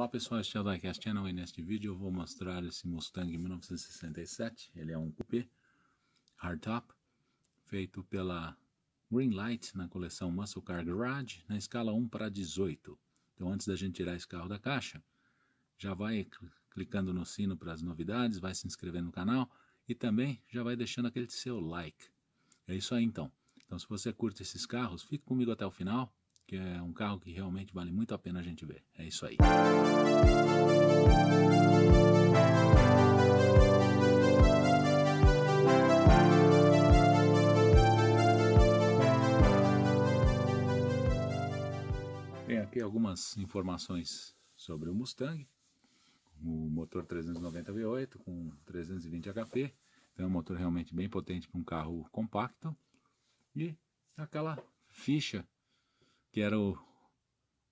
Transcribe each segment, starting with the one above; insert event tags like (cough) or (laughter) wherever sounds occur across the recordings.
Olá pessoal, este é o Diecast Channel é e neste vídeo eu vou mostrar esse Mustang 1967, ele é um coupé hardtop, feito pela Greenlight na coleção Muscle Car Garage, na escala 1 para 18. Então antes da gente tirar esse carro da caixa, já vai clicando no sino para as novidades, vai se inscrevendo no canal e também já vai deixando aquele seu like. É isso aí então. Então se você curte esses carros, fique comigo até o final, que é um carro que realmente vale muito a pena a gente ver. É isso aí. Tem aqui algumas informações sobre o Mustang, o motor 390 V8 com 320 HP, então é um motor realmente bem potente para um carro compacto e aquela ficha que era o,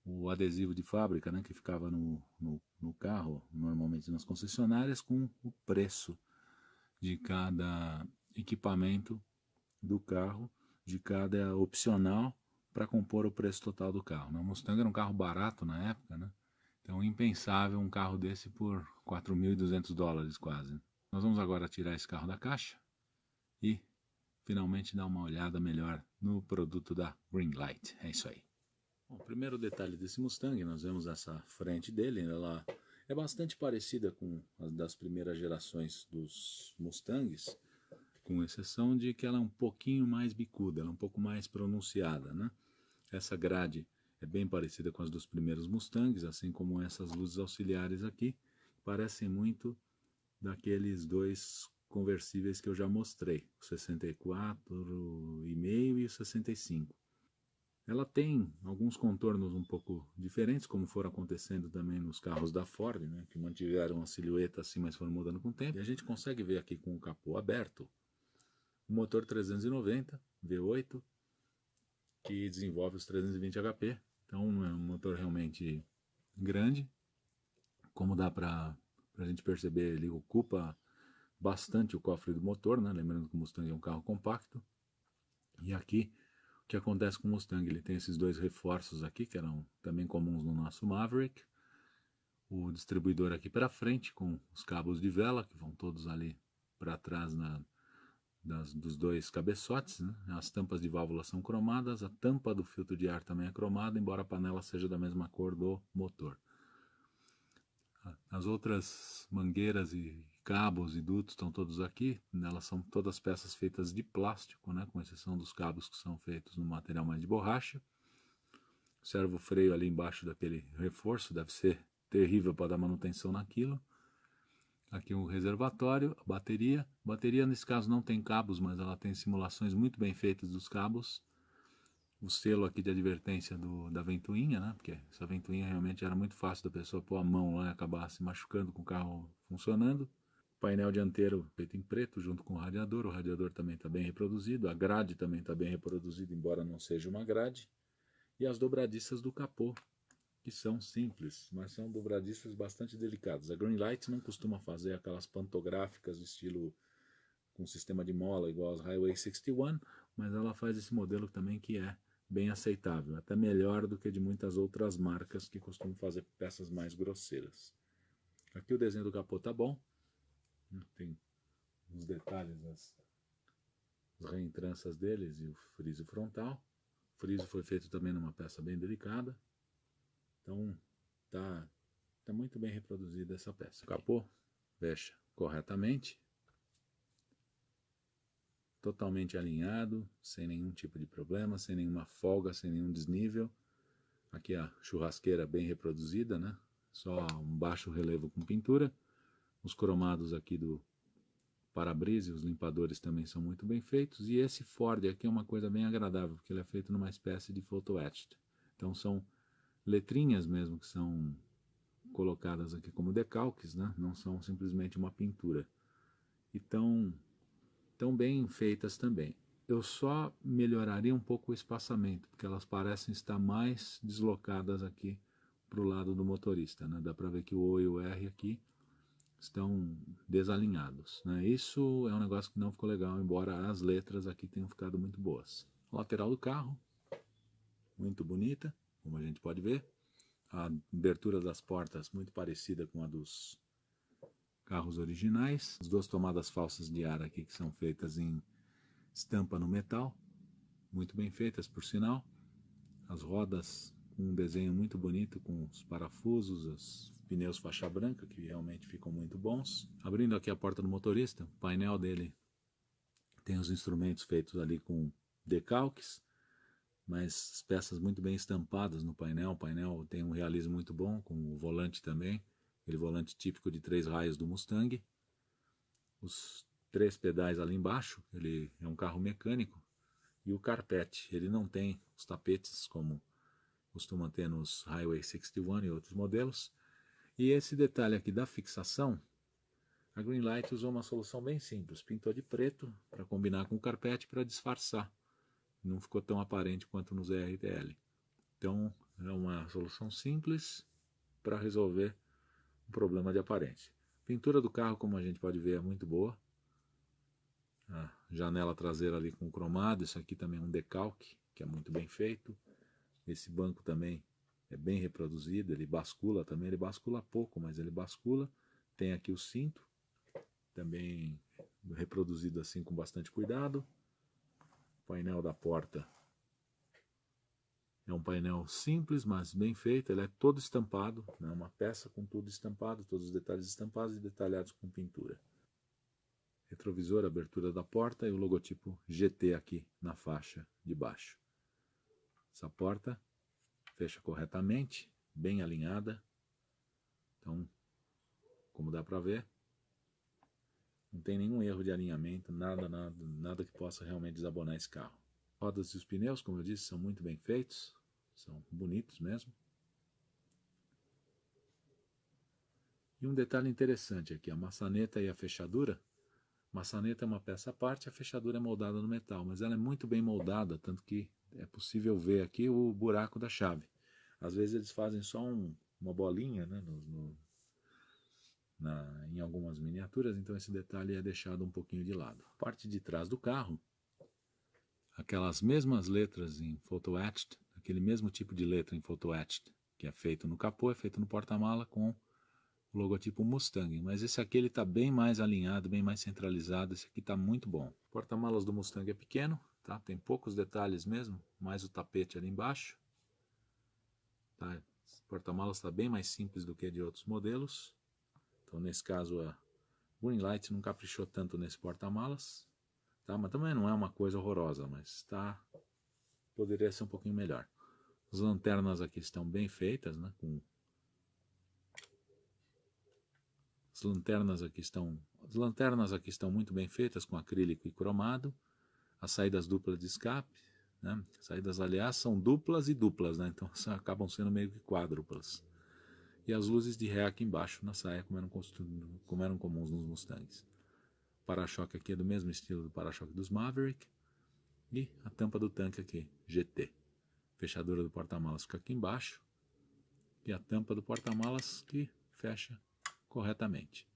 o adesivo de fábrica, né, que ficava no, no, no, carro, normalmente nas concessionárias, com o preço de cada equipamento do carro, de cada opcional, para compor o preço total do carro. Né? O Mustang era um carro barato na época, né? então impensável um carro desse por 4.200 dólares quase. Nós vamos agora tirar esse carro da caixa e finalmente dar uma olhada melhor no produto da Greenlight. É isso aí. Bom, primeiro detalhe desse Mustang, nós vemos essa frente dele, ela é bastante parecida com as das primeiras gerações dos Mustangs, com exceção de que ela é um pouquinho mais bicuda, ela é um pouco mais pronunciada, né? Essa grade é bem parecida com as dos primeiros Mustangs, assim como essas luzes auxiliares aqui, parecem muito daqueles dois conversíveis que eu já mostrei, o 64,5 e o 65. Ela tem alguns contornos um pouco diferentes, como foram acontecendo também nos carros da Ford, né, que mantiveram a silhueta assim, mas foram mudando com o tempo. E a gente consegue ver aqui com o capô aberto o motor 390 V8 que desenvolve os 320 HP. Então é um motor realmente grande, como dá para a gente perceber, ele ocupa bastante o cofre do motor, né? lembrando que o Mustang é um carro compacto. E aqui que acontece com o Mustang. Ele tem esses dois reforços aqui, que eram também comuns no nosso Maverick. O distribuidor aqui para frente, com os cabos de vela, que vão todos ali para trás na, das, dos dois cabeçotes. Né? As tampas de válvula são cromadas, a tampa do filtro de ar também é cromada, embora a panela seja da mesma cor do motor. As outras mangueiras e cabos e dutos estão todos aqui, elas são todas peças feitas de plástico, né, com exceção dos cabos que são feitos no material mais de borracha. Servo freio ali embaixo daquele reforço, deve ser terrível para dar manutenção naquilo. Aqui um reservatório, a bateria. A bateria nesse caso não tem cabos, mas ela tem simulações muito bem feitas dos cabos. O selo aqui de advertência do, da ventoinha, né? Porque essa ventoinha realmente era muito fácil da pessoa pôr a mão lá e acabar se machucando com o carro funcionando painel dianteiro feito em preto junto com o radiador. O radiador também está bem reproduzido, a grade também está bem reproduzida, embora não seja uma grade. E as dobradiças do capô, que são simples, mas são dobradiças bastante delicadas. A Greenlight não costuma fazer aquelas pantográficas estilo com sistema de mola igual aos Highway 61, mas ela faz esse modelo também que é bem aceitável, até melhor do que de muitas outras marcas que costumam fazer peças mais grosseiras. Aqui o desenho do capô está bom, tem os detalhes das reentranças deles e o friso frontal. O friso foi feito também numa peça bem delicada. Então, tá, tá muito bem reproduzida essa peça. capô fecha corretamente. Totalmente alinhado, sem nenhum tipo de problema, sem nenhuma folga, sem nenhum desnível. Aqui a churrasqueira bem reproduzida, né? Só um baixo relevo com pintura os cromados aqui do para-brisa, os limpadores também são muito bem feitos. E esse Ford aqui é uma coisa bem agradável, porque ele é feito numa espécie de photo etched. Então são letrinhas mesmo que são colocadas aqui como decalques, né? não são simplesmente uma pintura. E tão, tão bem feitas também. Eu só melhoraria um pouco o espaçamento, porque elas parecem estar mais deslocadas aqui para o lado do motorista. Né? Dá para ver que o O e o R aqui estão desalinhados. Né? Isso é um negócio que não ficou legal, embora as letras aqui tenham ficado muito boas. Lateral do carro, muito bonita, como a gente pode ver. A abertura das portas muito parecida com a dos carros originais. As duas tomadas falsas de ar aqui que são feitas em estampa no metal, muito bem feitas por sinal. As rodas com um desenho muito bonito com os parafusos, as pneus faixa branca, que realmente ficam muito bons. Abrindo aqui a porta do motorista, o painel dele tem os instrumentos feitos ali com decalques, mas peças muito bem estampadas no painel. O painel tem um realismo muito bom, com o volante também, aquele volante típico de três raios do Mustang. Os três pedais ali embaixo, ele é um carro mecânico, e o carpete, ele não tem os tapetes como costuma ter nos Highway 61 e outros modelos, e esse detalhe aqui da fixação, a Greenlight usou uma solução bem simples, pintou de preto para combinar com o carpete para disfarçar. Não ficou tão aparente quanto no ZRTL. Então é uma solução simples para resolver um problema de aparência. A pintura do carro, como a gente pode ver, é muito boa. A janela traseira ali com cromado, isso aqui também é um decalque, que é muito bem feito. Esse banco também é bem reproduzido, ele bascula também, ele bascula pouco, mas ele bascula. Tem aqui o cinto, também reproduzido assim com bastante cuidado. O painel da porta é um painel simples, mas bem feito, ele é todo estampado, é né? uma peça com tudo estampado, todos os detalhes estampados e detalhados com pintura. Retrovisor, abertura da porta e o logotipo GT aqui na faixa de baixo. Essa porta fecha corretamente, bem alinhada. Então, como dá para ver, não tem nenhum erro de alinhamento, nada, nada, nada que possa realmente desabonar esse carro. Rodas e os pneus, como eu disse, são muito bem feitos, são bonitos mesmo. E um detalhe interessante aqui, a maçaneta e a fechadura. A maçaneta é uma peça à parte, a fechadura é moldada no metal, mas ela é muito bem moldada, tanto que é possível ver aqui o buraco da chave. Às vezes eles fazem só um, uma bolinha né, no, no, na, em algumas miniaturas, então esse detalhe é deixado um pouquinho de lado. Parte de trás do carro, aquelas mesmas letras em photo etched, aquele mesmo tipo de letra em photo etched que é feito no capô, é feito no porta-mala com o logotipo Mustang, mas esse aqui ele está bem mais alinhado, bem mais centralizado, esse aqui está muito bom. O porta-malas do Mustang é pequeno, Tá? Tem poucos detalhes mesmo, mais o tapete ali embaixo. Tá? Porta-malas está bem mais simples do que de outros modelos. Então, nesse caso, a Greenlight não caprichou tanto nesse porta-malas. Tá? Mas também não é uma coisa horrorosa, mas tá... poderia ser um pouquinho melhor. As lanternas aqui estão bem feitas, né? Com... As lanternas aqui estão, as lanternas aqui estão muito bem feitas com acrílico e cromado as saídas duplas de escape, né? saídas, aliás, são duplas e duplas, né? então (laughs) acabam sendo meio que quádruplas. E as luzes de ré aqui embaixo na saia, como eram, como eram comuns nos Mustangs. O para-choque aqui é do mesmo estilo do para-choque dos Maverick. E a tampa do tanque aqui, GT. A fechadura do porta-malas fica aqui embaixo. E a tampa do porta-malas que fecha corretamente.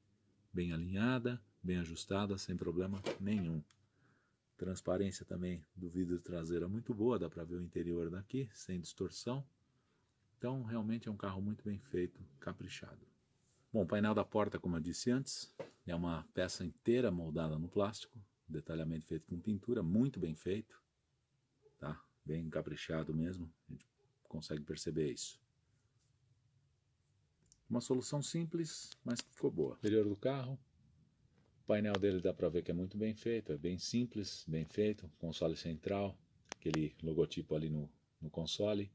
Bem alinhada, bem ajustada, sem problema nenhum. Transparência também do vidro traseiro é muito boa, dá para ver o interior daqui, sem distorção. Então, realmente é um carro muito bem feito, caprichado. Bom, o painel da porta, como eu disse antes, é uma peça inteira moldada no plástico, detalhamento feito com pintura, muito bem feito, tá? Bem caprichado mesmo, a gente consegue perceber isso. Uma solução simples, mas que ficou boa. O interior do carro, o painel dele dá para ver que é muito bem feito, é bem simples, bem feito. Console central, aquele logotipo ali no, no console,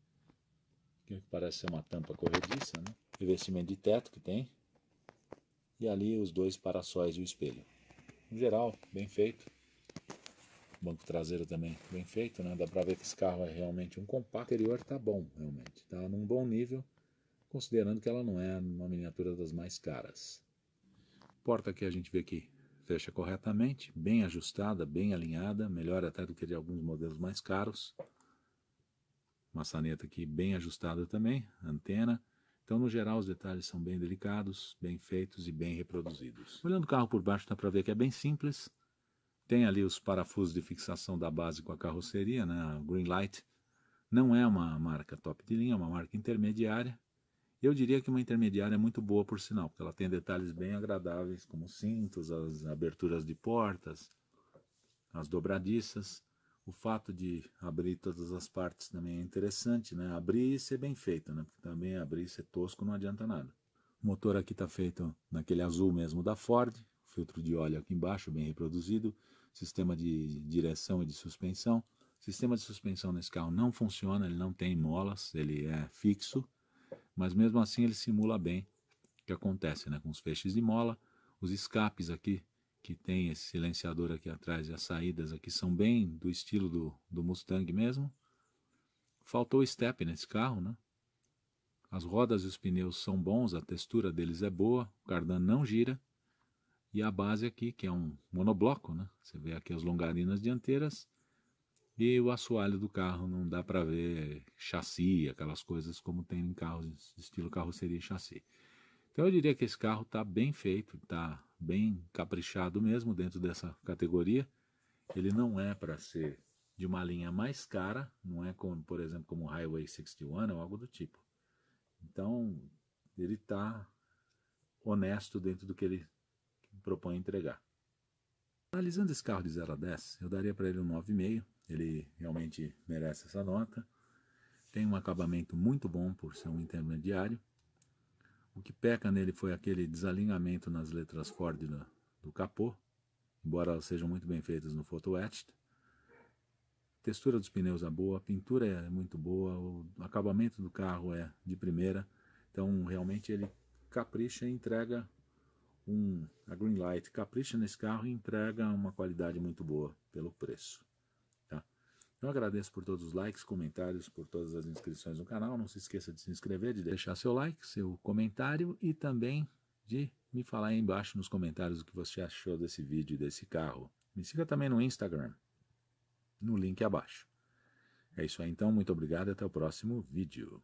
que parece ser uma tampa corrediça, né? Revestimento de teto que tem. E ali os dois para para-sóis e o espelho. No geral, bem feito. O banco traseiro também bem feito, né? Dá para ver que esse carro é realmente um compacto. O interior tá bom, realmente. Tá num bom nível, considerando que ela não é uma miniatura das mais caras. Porta que a gente vê aqui fecha corretamente, bem ajustada, bem alinhada, melhor até do que de alguns modelos mais caros. Maçaneta aqui bem ajustada também, antena. Então, no geral, os detalhes são bem delicados, bem feitos e bem reproduzidos. Olhando o carro por baixo, dá para ver que é bem simples. Tem ali os parafusos de fixação da base com a carroceria, né, a Greenlight. Não é uma marca top de linha, é uma marca intermediária. Eu diria que uma intermediária é muito boa, por sinal, porque ela tem detalhes bem agradáveis, como cintos, as aberturas de portas, as dobradiças. O fato de abrir todas as partes também é interessante, né? Abrir e ser bem feito, né? Porque também abrir e ser tosco não adianta nada. O motor aqui está feito naquele azul mesmo da Ford, filtro de óleo aqui embaixo, bem reproduzido, sistema de direção e de suspensão. O sistema de suspensão nesse carro não funciona, ele não tem molas, ele é fixo mas mesmo assim ele simula bem o que acontece né? com os feixes de mola, os escapes aqui que tem esse silenciador aqui atrás e as saídas aqui são bem do estilo do, do Mustang mesmo. Faltou step nesse carro, né? As rodas e os pneus são bons, a textura deles é boa, o cardan não gira. E a base aqui, que é um monobloco, né? Você vê aqui as longarinas dianteiras, e o assoalho do carro não dá para ver chassi, aquelas coisas como tem em carros estilo carroceria e chassi. Então eu diria que esse carro está bem feito, está bem caprichado mesmo dentro dessa categoria. Ele não é para ser de uma linha mais cara, não é como, por exemplo, como o Highway 61 ou algo do tipo. Então ele está honesto dentro do que ele propõe entregar. Analisando esse carro de 0 a 10, eu daria para ele um 9,5, ele realmente merece essa nota. Tem um acabamento muito bom por ser um intermediário. O que peca nele foi aquele desalinhamento nas letras Ford do, do capô, embora elas sejam muito bem feitas no Photo Etched. Textura dos pneus é boa, a pintura é muito boa, o acabamento do carro é de primeira. Então, realmente, ele capricha e entrega um, a Greenlight. Capricha nesse carro e entrega uma qualidade muito boa pelo preço. Eu agradeço por todos os likes, comentários, por todas as inscrições no canal. Não se esqueça de se inscrever, de deixar seu like, seu comentário e também de me falar aí embaixo nos comentários o que você achou desse vídeo e desse carro. Me siga também no Instagram, no link abaixo. É isso aí então, muito obrigado e até o próximo vídeo.